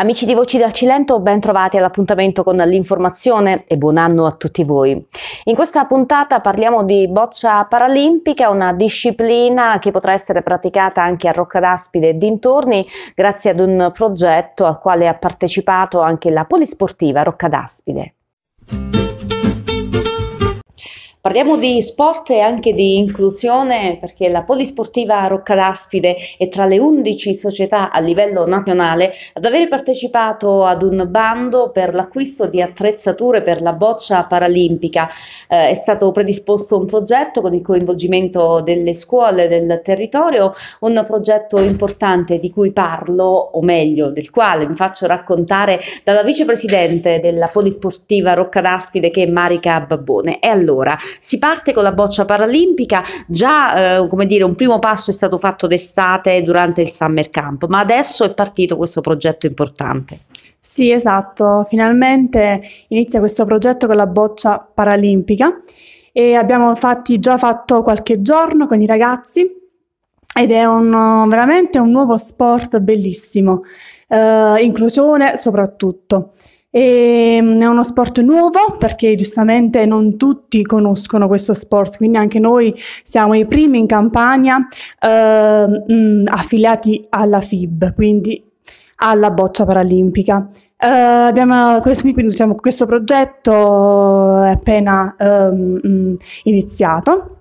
Amici di Voci del Cilento, ben trovati all'appuntamento con l'informazione e buon anno a tutti voi. In questa puntata parliamo di boccia paralimpica, una disciplina che potrà essere praticata anche a Rocca d'Aspide e dintorni grazie ad un progetto al quale ha partecipato anche la polisportiva Rocca d'Aspide. Parliamo di sport e anche di inclusione perché la polisportiva Rocca è tra le 11 società a livello nazionale ad aver partecipato ad un bando per l'acquisto di attrezzature per la boccia paralimpica. Eh, è stato predisposto un progetto con il coinvolgimento delle scuole del territorio, un progetto importante di cui parlo, o meglio del quale mi faccio raccontare dalla vicepresidente della polisportiva Rocca che è Marica Babbone. E allora, si parte con la boccia paralimpica, già eh, come dire un primo passo è stato fatto d'estate durante il summer camp, ma adesso è partito questo progetto importante. Sì, esatto, finalmente inizia questo progetto con la boccia paralimpica e abbiamo infatti già fatto qualche giorno con i ragazzi ed è un, veramente un nuovo sport bellissimo, eh, inclusione soprattutto. E, ehm, è uno sport nuovo perché giustamente non tutti conoscono questo sport, quindi anche noi siamo i primi in campagna eh, mh, affiliati alla FIB, quindi alla boccia paralimpica. Eh, abbiamo questo, quindi, diciamo, questo progetto è appena ehm, iniziato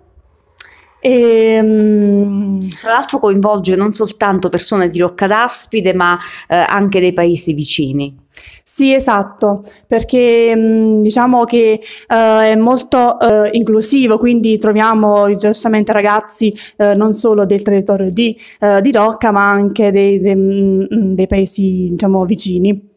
e, ehm, tra l'altro coinvolge non soltanto persone di Rocca d'Aspide ma eh, anche dei paesi vicini. Sì, esatto, perché mm, diciamo che eh, è molto eh, inclusivo, quindi troviamo giustamente ragazzi eh, non solo del territorio di, eh, di Rocca ma anche dei, dei, mm, mm, dei paesi diciamo, vicini.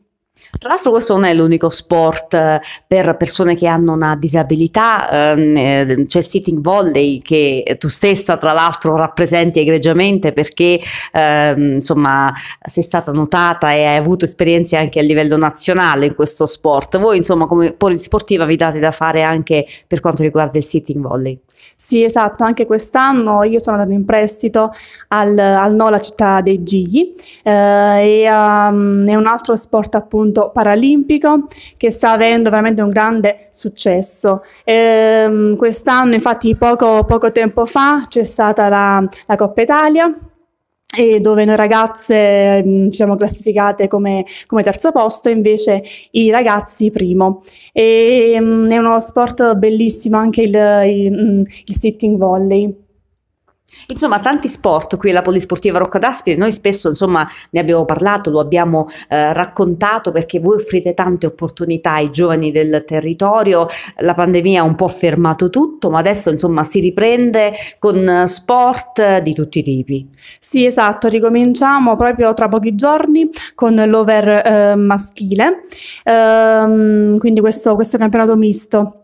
Tra l'altro questo non è l'unico sport eh, per persone che hanno una disabilità, ehm, eh, c'è il sitting volley che tu stessa tra l'altro rappresenti egregiamente perché ehm, insomma sei stata notata e hai avuto esperienze anche a livello nazionale in questo sport. Voi insomma come polisportiva vi date da fare anche per quanto riguarda il sitting volley? Sì esatto, anche quest'anno io sono andata in prestito al, al la Città dei Gigli eh, e um, è un altro sport appunto movimento paralimpico che sta avendo veramente un grande successo. Ehm, quest'anno, infatti, poco, poco, tempo fa c'è stata la, la Coppa Italia dove noi ragazze ehm, ci siamo classificate come, come, terzo posto, invece i ragazzi primo. E, ehm, è uno sport bellissimo anche il, il, mm, il sitting volley. Insomma, tanti sport qui alla Polisportiva Rocca d'Aspire, noi spesso insomma, ne abbiamo parlato, lo abbiamo eh, raccontato perché voi offrite tante opportunità ai giovani del territorio, la pandemia ha un po' fermato tutto, ma adesso insomma, si riprende con sport di tutti i tipi. Sì, esatto, ricominciamo proprio tra pochi giorni con l'over eh, maschile, ehm, quindi questo, questo campionato misto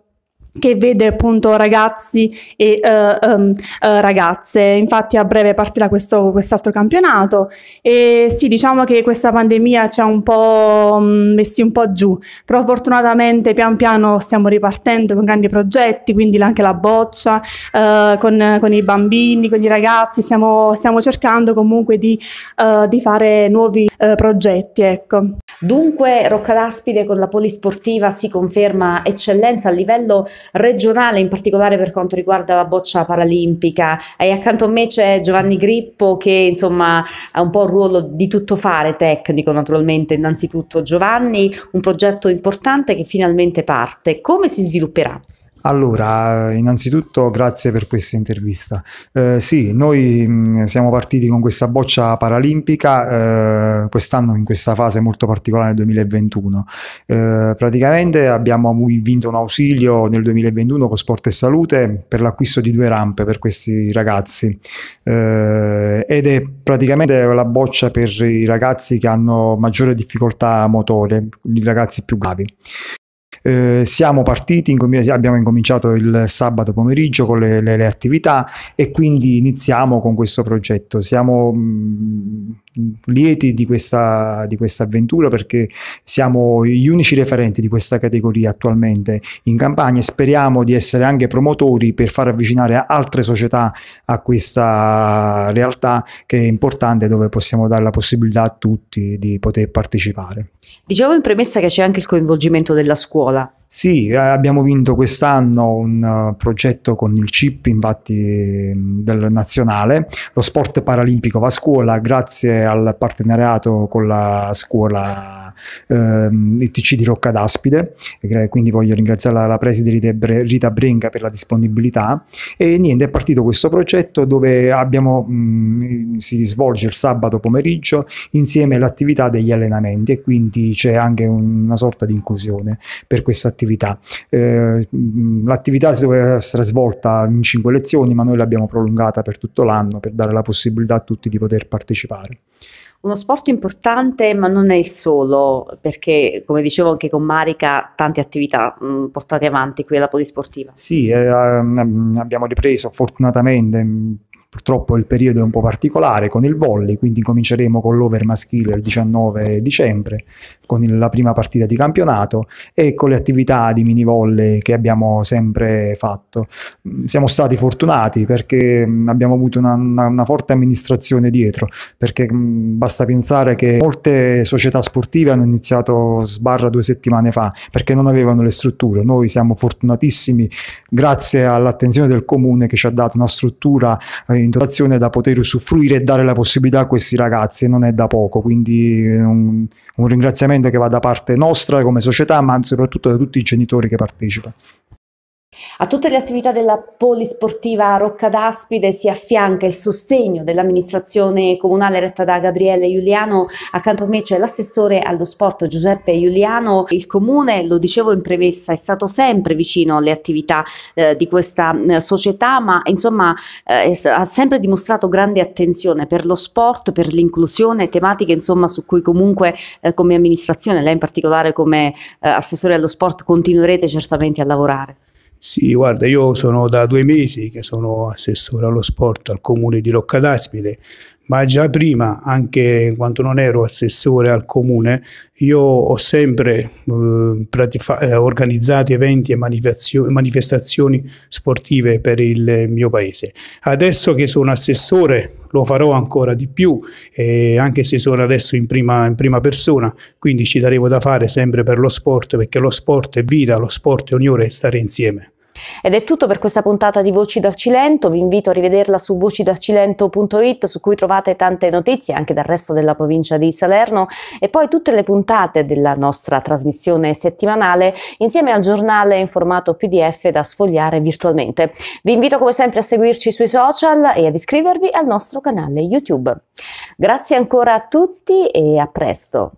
che vede appunto ragazzi e uh, um, uh, ragazze. Infatti a breve partirà questo, quest'altro campionato e sì, diciamo che questa pandemia ci ha un po' mm, messi un po' giù, però fortunatamente pian piano stiamo ripartendo con grandi progetti, quindi anche la boccia, uh, con, con, i bambini, con i ragazzi, stiamo, stiamo cercando comunque di, di fare nuovi progetti. Ecco. Dunque Roccadaspide con la polisportiva si conferma eccellenza a livello regionale, in particolare per quanto riguarda la boccia paralimpica. E accanto a me c'è Giovanni Grippo che insomma ha un po' il ruolo di tutto fare tecnico, naturalmente, innanzitutto Giovanni, un progetto importante che finalmente parte. Come si svilupperà? Allora, innanzitutto grazie per questa intervista. Eh, sì, noi mh, mm, siamo partiti con questa boccia paralimpica eh, quest'anno in questa fase molto particolare del 2021. Eh, praticamente abbiamo vinto un ausilio nel 2021 con Sport e Salute per l'acquisto di due rampe per questi ragazzi eh, ed è praticamente la boccia per i ragazzi che hanno maggiore difficoltà motore, i ragazzi più gravi. Eh, siamo partiti, incomin- abbiamo incominciato il sabato pomeriggio con le, le, le, attività e quindi iniziamo con questo progetto. Siamo mm, lieti di questa, di questa avventura perché siamo gli unici referenti di questa categoria attualmente in campagna e speriamo di essere anche promotori per far avvicinare altre società a questa realtà che è importante dove possiamo dare la possibilità a tutti di poter partecipare. Dicevo in premessa che c'è anche il coinvolgimento della scuola sì, eh, abbiamo vinto quest'anno un eh, progetto con il CIP, infatti, mm, del nazionale, lo sport paralimpico va a scuola grazie al partenariato con la scuola eh, ITC di Rocca d'Aspide, quindi voglio ringraziare la, la preside Rita Brenga per la disponibilità e niente, è partito questo progetto dove abbiamo, mh, mm, si svolge il sabato pomeriggio insieme all'attività degli allenamenti e quindi c'è anche una sorta di inclusione per questa attività attività. Eh, l'attività si doveva essere svolta in cinque lezioni, ma noi l'abbiamo prolungata per tutto l'anno per dare la possibilità a tutti di poter partecipare uno sport importante, ma non è il solo, perché come dicevo anche con Marica, tante attività mh, mm, portate avanti qui alla Polisportiva. Sì, eh, ehm, abbiamo ripreso fortunatamente Purtroppo il periodo è un po' particolare con il volley, quindi cominceremo con l'over maschile il 19 dicembre, con la prima partita di campionato e con le attività di mini volley che abbiamo sempre fatto. Mm, siamo stati fortunati perché mm, abbiamo avuto una, una, una forte amministrazione dietro, perché mm, basta pensare che molte società sportive hanno iniziato sbarra due settimane fa perché non avevano le strutture. Noi siamo fortunatissimi grazie all'attenzione del comune che ci ha dato una struttura eh, in dotazione da poter usufruire e dare la possibilità a questi ragazzi e non è da poco quindi eh, un, un ringraziamento che va da parte nostra come società ma soprattutto da tutti i genitori che partecipano a tutte le attività della polisportiva Rocca d'Aspide si affianca il sostegno dell'amministrazione comunale retta da Gabriele Giuliano, accanto a me c'è l'assessore allo sport Giuseppe Giuliano. Il comune, lo dicevo in premessa, è stato sempre vicino alle attività eh, di questa eh, società, ma insomma eh, ha sempre dimostrato grande attenzione per lo sport, per l'inclusione, tematiche insomma su cui comunque eh, come amministrazione, lei in particolare come eh, assessore allo sport, continuerete certamente a lavorare. Sì, guarda, io sono da due mesi che sono assessore allo sport al comune di Roccadaspide, ma già prima, anche quando non ero assessore al comune, io ho sempre eh, eh organizzato eventi e manifestazioni sportive per il mio paese. Adesso che sono assessore lo farò ancora di più, eh, anche se sono adesso in prima, in prima, persona, quindi ci daremo da fare sempre per lo sport, perché lo sport è vita, lo sport è unione e stare insieme. Ed è tutto per questa puntata di Voci dal Cilento, vi invito a rivederla su vocidalcilento.it su cui trovate tante notizie anche dal resto della provincia di Salerno e poi tutte le puntate della nostra trasmissione settimanale insieme al giornale in formato PDF da sfogliare virtualmente. Vi invito come sempre a seguirci sui social e ad iscrivervi al nostro canale YouTube. Grazie ancora a tutti e a presto!